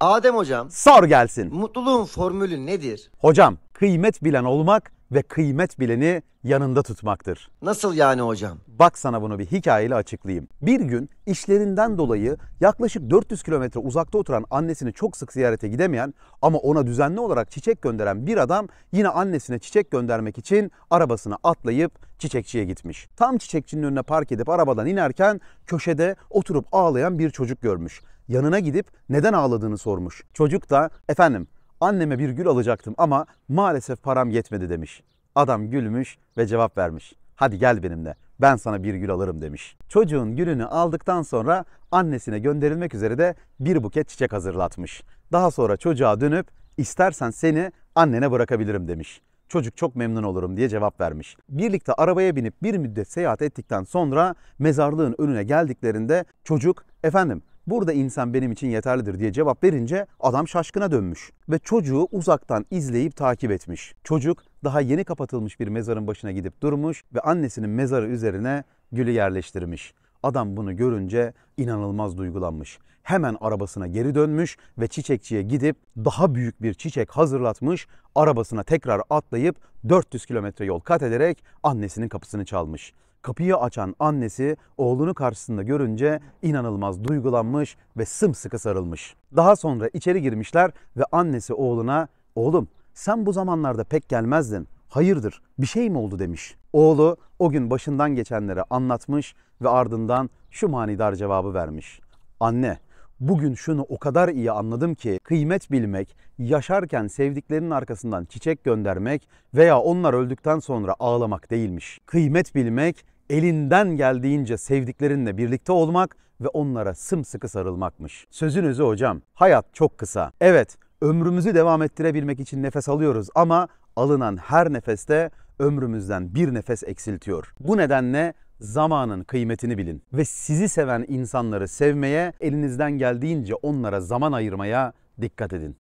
Adem hocam. Sor gelsin. Mutluluğun formülü nedir? Hocam kıymet bilen olmak ve kıymet bileni yanında tutmaktır. Nasıl yani hocam? Bak sana bunu bir hikayeyle açıklayayım. Bir gün işlerinden dolayı yaklaşık 400 kilometre uzakta oturan annesini çok sık ziyarete gidemeyen ama ona düzenli olarak çiçek gönderen bir adam yine annesine çiçek göndermek için arabasını atlayıp çiçekçiye gitmiş. Tam çiçekçinin önüne park edip arabadan inerken köşede oturup ağlayan bir çocuk görmüş yanına gidip neden ağladığını sormuş. Çocuk da efendim anneme bir gül alacaktım ama maalesef param yetmedi demiş. Adam gülmüş ve cevap vermiş. Hadi gel benimle ben sana bir gül alırım demiş. Çocuğun gülünü aldıktan sonra annesine gönderilmek üzere de bir buket çiçek hazırlatmış. Daha sonra çocuğa dönüp istersen seni annene bırakabilirim demiş. Çocuk çok memnun olurum diye cevap vermiş. Birlikte arabaya binip bir müddet seyahat ettikten sonra mezarlığın önüne geldiklerinde çocuk efendim Burada insan benim için yeterlidir diye cevap verince adam şaşkına dönmüş ve çocuğu uzaktan izleyip takip etmiş. Çocuk daha yeni kapatılmış bir mezarın başına gidip durmuş ve annesinin mezarı üzerine gülü yerleştirmiş. Adam bunu görünce inanılmaz duygulanmış. Hemen arabasına geri dönmüş ve çiçekçiye gidip daha büyük bir çiçek hazırlatmış. Arabasına tekrar atlayıp 400 kilometre yol kat ederek annesinin kapısını çalmış. Kapıyı açan annesi oğlunu karşısında görünce inanılmaz duygulanmış ve sımsıkı sarılmış. Daha sonra içeri girmişler ve annesi oğluna "Oğlum, sen bu zamanlarda pek gelmezdin hayırdır bir şey mi oldu demiş. Oğlu o gün başından geçenlere anlatmış ve ardından şu manidar cevabı vermiş. Anne bugün şunu o kadar iyi anladım ki kıymet bilmek, yaşarken sevdiklerinin arkasından çiçek göndermek veya onlar öldükten sonra ağlamak değilmiş. Kıymet bilmek elinden geldiğince sevdiklerinle birlikte olmak ve onlara sımsıkı sarılmakmış. Sözün özü hocam, hayat çok kısa. Evet, ömrümüzü devam ettirebilmek için nefes alıyoruz ama alınan her nefeste ömrümüzden bir nefes eksiltiyor. Bu nedenle zamanın kıymetini bilin ve sizi seven insanları sevmeye, elinizden geldiğince onlara zaman ayırmaya dikkat edin.